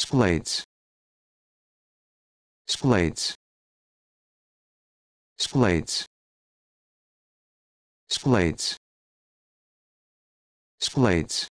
Sklades. Sklades. Sklades. Sklades. Sklades.